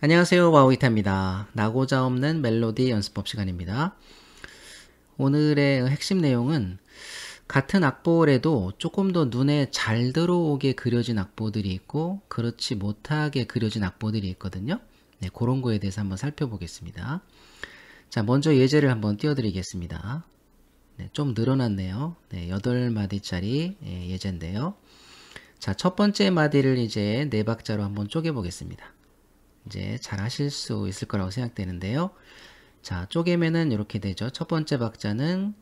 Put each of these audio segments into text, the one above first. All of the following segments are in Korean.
안녕하세요 와우이타입니다. 나고자 없는 멜로디 연습법 시간입니다. 오늘의 핵심 내용은 같은 악보래도 조금 더 눈에 잘 들어오게 그려진 악보들이 있고 그렇지 못하게 그려진 악보들이 있거든요. 네, 그런 거에 대해서 한번 살펴보겠습니다. 자, 먼저 예제를 한번 띄워드리겠습니다. 네, 좀 늘어났네요. 네, 8마디짜리 예, 예제인데요. 자, 첫 번째 마디를 이제 네 박자로 한번 쪼개보겠습니다. 이제 잘 하실 수 있을 거라고 생각되는데요. 자, 쪼개면은 이렇게 되죠. 첫 번째 박자는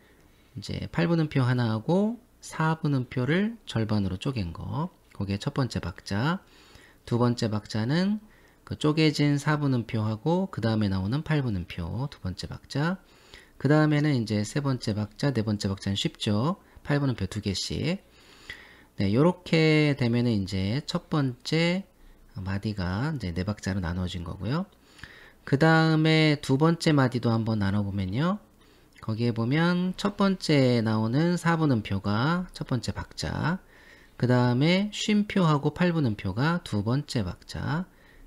이제 8분음표 하나하고 4분음표를 절반으로 쪼갠 거. 그게 첫 번째 박자. 두 번째 박자는 그 쪼개진 4분음표하고 그 다음에 나오는 8분음표 두 번째 박자. 그 다음에는 이제 세 번째 박자, 네 번째 박자는 쉽죠. 8분음표 두 개씩. 네, 요렇게 되면은 이제 첫 번째 마디가 이제 네 박자로 나눠진 거고요. 그 다음에 두 번째 마디도 한번 나눠보면요. 거기에 보면 첫 번째 나오는 4분음표가 첫 번째 박자, 그 다음에 쉼표하고 8분음표가 두 번째 박자,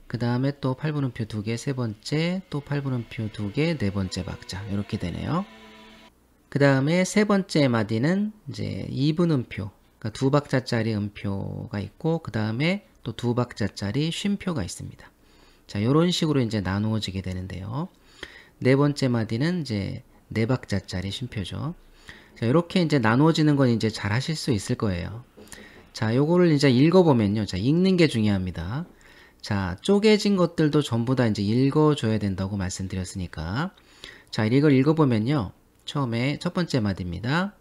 그 다음에 또 8분음표 두 개, 세 번째, 또 8분음표 두 개, 네 번째 박자. 이렇게 되네요. 그 다음에 세 번째 마디는 이제 2분음표, 그러니까 두 박자짜리 음표가 있고, 그 다음에 또두 박자짜리 쉼표가 있습니다. 자, 요런 식으로 이제 나누어지게 되는데요. 네 번째 마디는 이제 네 박자짜리 쉼표죠. 자, 요렇게 이제 나누어지는 건 이제 잘 하실 수 있을 거예요. 자, 요거를 이제 읽어보면요. 자, 읽는 게 중요합니다. 자, 쪼개진 것들도 전부 다 이제 읽어줘야 된다고 말씀드렸으니까. 자, 이걸 읽어보면요. 처음에 첫 번째 마디입니다.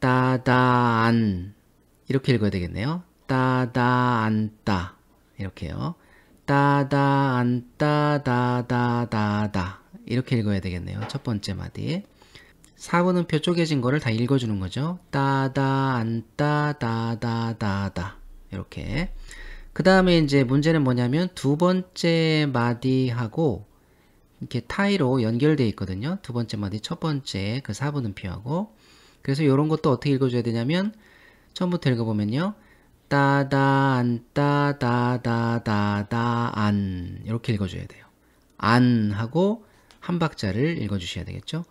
따단. 이렇게 읽어야 되겠네요. 따다 안따 이렇게요. 따다 안따 다다다다 이렇게 읽어야 되겠네요. 첫 번째 마디. 사번음표 쪼개진 거를 다 읽어주는 거죠. 따다 안따 다다다다 이렇게 그 다음에 이제 문제는 뭐냐면 두 번째 마디하고 이렇게 타이로 연결되어 있거든요. 두 번째 마디 첫 번째 그사번음표하고 그래서 이런 것도 어떻게 읽어줘야 되냐면 처음부터 읽어보면요. 따다 안 따다 다다 다안 이렇게 읽어줘야 돼요. 안 하고 한 박자를 읽어주셔야 되겠죠.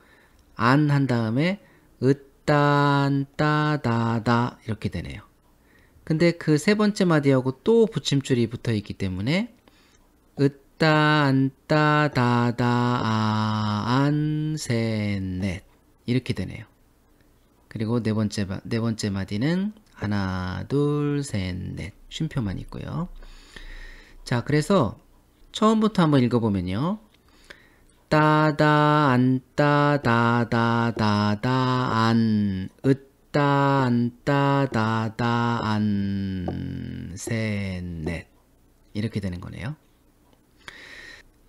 안 한 다음에 으딴 따다다 이렇게 되네요. 근데 그 세 번째 마디하고 또 붙임줄이 붙어 있기 때문에 으딴 따다다 안셋넷 이렇게 되네요. 그리고 네 번째 네 번째 마디는 하나, 둘, 셋, 넷. 쉼표만 있고요. 자, 그래서 처음부터 한번 읽어보면요. 따다 안따 다다 다다 안 으따 안따 다다 안셋 넷 이렇게 되는 거네요.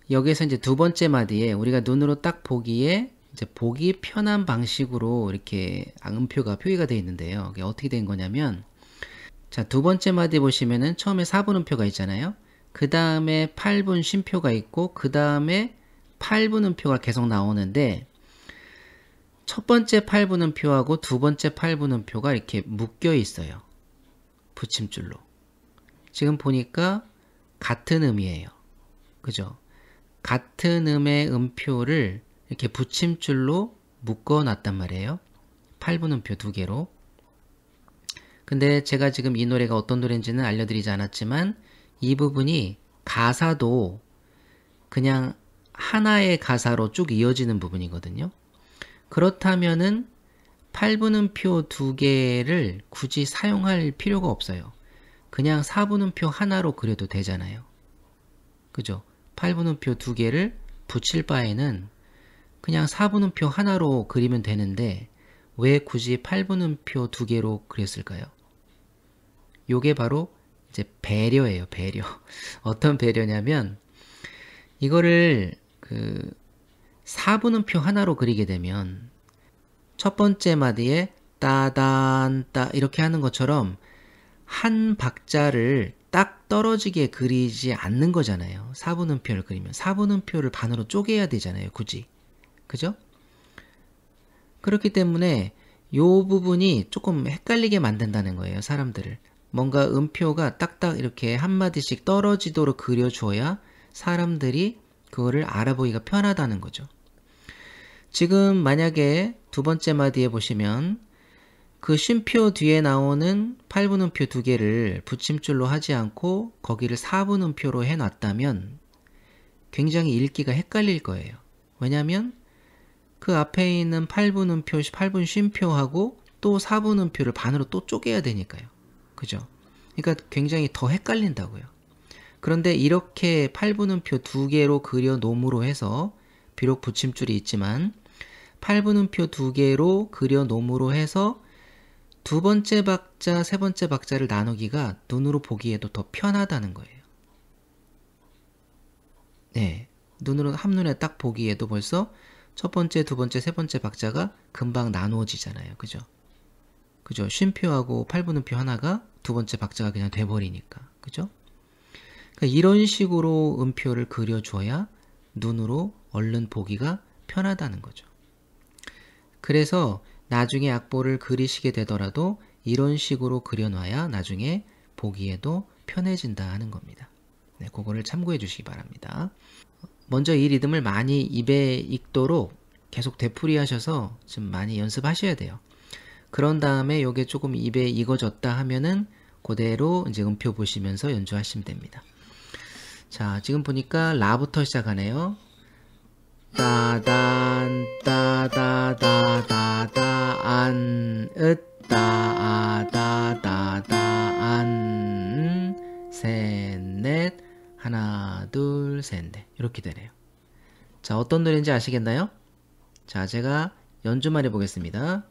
여기에서 이제 두 번째 마디에 우리가 눈으로 딱 보기에 이제 보기 편한 방식으로 이렇게 음표가 표기가 되어 있는데요. 이게 어떻게 된 거냐면 자, 두 번째 마디 보시면은 처음에 4분 음표가 있잖아요. 그 다음에 8분 쉼표가 있고 그 다음에 8분 음표가 계속 나오는데 첫 번째 8분 음표하고 두 번째 8분 음표가 이렇게 묶여 있어요. 붙임줄로. 지금 보니까 같은 음이에요. 그죠? 같은 음의 음표를 이렇게 붙임줄로 묶어 놨단 말이에요. 8분음표 두 개로. 근데 제가 지금 이 노래가 어떤 노래인지는 알려드리지 않았지만 이 부분이 가사도 그냥 하나의 가사로 쭉 이어지는 부분이거든요. 그렇다면은 8분음표 두 개를 굳이 사용할 필요가 없어요. 그냥 4분음표 하나로 그려도 되잖아요. 그죠? 8분음표 두 개를 붙일 바에는 그냥 4분음표 하나로 그리면 되는데 왜 굳이 8분음표 두 개로 그렸을까요? 요게 바로 이제 배려예요. 배려. 어떤 배려냐면 이거를 그 4분음표 하나로 그리게 되면 첫 번째 마디에 따단따 이렇게 하는 것처럼 한 박자를 딱 떨어지게 그리지 않는 거잖아요. 4분음표를 그리면 4분음표를 반으로 쪼개야 되잖아요. 굳이. 그죠? 그렇기 때문에 요 부분이 조금 헷갈리게 만든다는 거예요, 사람들을. 뭔가 음표가 딱딱 이렇게 한마디씩 떨어지도록 그려줘야 사람들이 그거를 알아보기가 편하다는 거죠. 지금 만약에 두 번째 마디에 보시면 그 쉼표 뒤에 나오는 8분음표 두 개를 붙임줄로 하지 않고 거기를 4분음표로 해놨다면 굉장히 읽기가 헷갈릴 거예요. 왜냐하면 그 앞에 있는 8분음표, 8분 쉼표하고 또 4분음표를 반으로 또 쪼개야 되니까요. 그죠? 그러니까 굉장히 더 헷갈린다고요. 그런데 이렇게 8분음표 두 개로 그려 놈으로 해서 비록 붙임줄이 있지만 8분음표 두 개로 그려 놈으로 해서 두 번째 박자, 세 번째 박자를 나누기가 눈으로 보기에도 더 편하다는 거예요. 네. 눈으로 한눈에 딱 보기에도 벌써 첫 번째, 두 번째, 세 번째 박자가 금방 나누어지잖아요. 그죠? 그죠? 쉼표하고 팔분음표 하나가 두 번째 박자가 그냥 돼버리니까. 그죠? 그러니까 이런 식으로 음표를 그려줘야 눈으로 얼른 보기가 편하다는 거죠. 그래서 나중에 악보를 그리시게 되더라도 이런 식으로 그려놔야 나중에 보기에도 편해진다 하는 겁니다. 네, 그거를 참고해 주시기 바랍니다. 먼저 이 리듬을 많이 입에 익도록 계속 되풀이하셔서 좀 많이 연습하셔야 돼요. 그런 다음에 요게 조금 입에 익어졌다 하면은 그대로 이제 음표 보시면서 연주하시면 됩니다. 자, 지금 보니까 라부터 시작하네요. 따단 따다다다다 안 으따아다다 다 안 음, 셋넷 하나 둘 셋넷 이렇게 되네요. 자, 어떤 노래인지 아시겠나요? 자, 제가 연주만 해보겠습니다.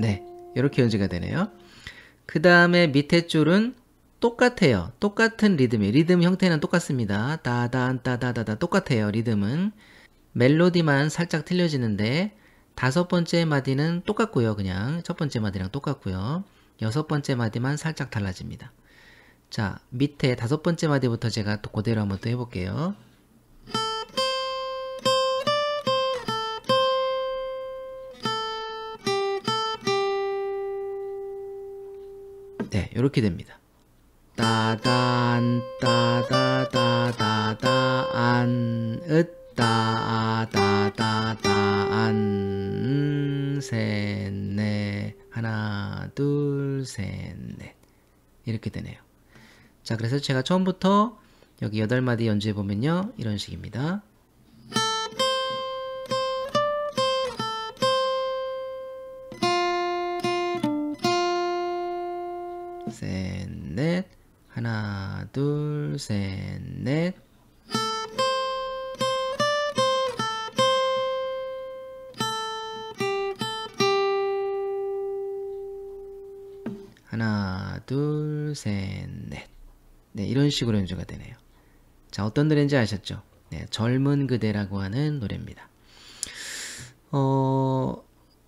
네, 이렇게 연주가 되네요. 그 다음에 밑에 줄은 똑같아요. 똑같은 리듬이 리듬 형태는 똑같습니다. 따단 따다다다 똑같아요. 리듬은 멜로디만 살짝 틀려지는데 다섯 번째 마디는 똑같고요. 그냥 첫 번째 마디랑 똑같고요. 여섯 번째 마디만 살짝 달라집니다. 자, 밑에 다섯 번째 마디부터 제가 또 그대로 한번 또 해볼게요. 네, 이렇게 됩니다. 따단 따다다다다 안읒 따따따따안셋넷 아, 네. 하나 둘 셋넷 네. 이렇게 되네요 자 그래서 제가 처음부터 여기 8마디 연주해 보면요 이런 식입니다 셋넷 하나 둘 셋넷 둘, 셋, 넷. 네, 이런 식으로 연주가 되네요. 자, 어떤 노래인지 아셨죠? 네, 젊은 그대라고 하는 노래입니다. 어,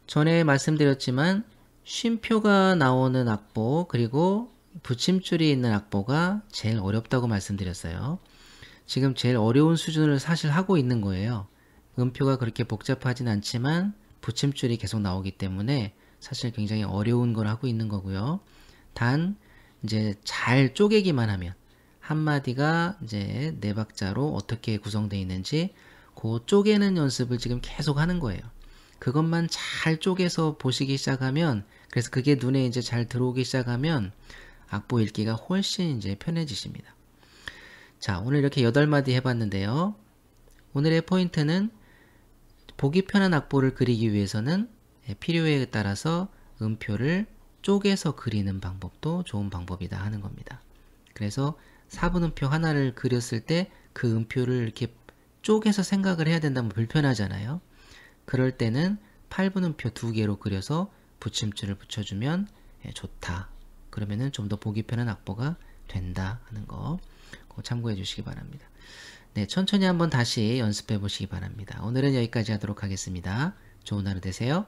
전에 말씀드렸지만 쉼표가 나오는 악보 그리고 붙임줄이 있는 악보가 제일 어렵다고 말씀드렸어요. 지금 제일 어려운 수준을 사실 하고 있는 거예요. 음표가 그렇게 복잡하진 않지만 붙임줄이 계속 나오기 때문에 사실 굉장히 어려운 걸 하고 있는 거고요. 단 이제 잘 쪼개기만 하면 한마디가 이제 네 박자로 어떻게 구성되어 있는지 그 쪼개는 연습을 지금 계속 하는 거예요. 그것만 잘 쪼개서 보시기 시작하면 그래서 그게 눈에 이제 잘 들어오기 시작하면 악보 읽기가 훨씬 이제 편해지십니다. 자, 오늘 이렇게 8마디 해봤는데요. 오늘의 포인트는 보기 편한 악보를 그리기 위해서는 예, 필요에 따라서 음표를 쪼개서 그리는 방법도 좋은 방법이다 하는 겁니다. 그래서 4분음표 하나를 그렸을 때 그 음표를 이렇게 쪼개서 생각을 해야 된다면 불편하잖아요. 그럴 때는 8분음표 두 개로 그려서 붙임줄을 붙여주면 예, 좋다. 그러면은 좀 더 보기 편한 악보가 된다 하는 거 참고해 주시기 바랍니다. 네, 천천히 한번 다시 연습해 보시기 바랍니다. 오늘은 여기까지 하도록 하겠습니다. 좋은 하루 되세요.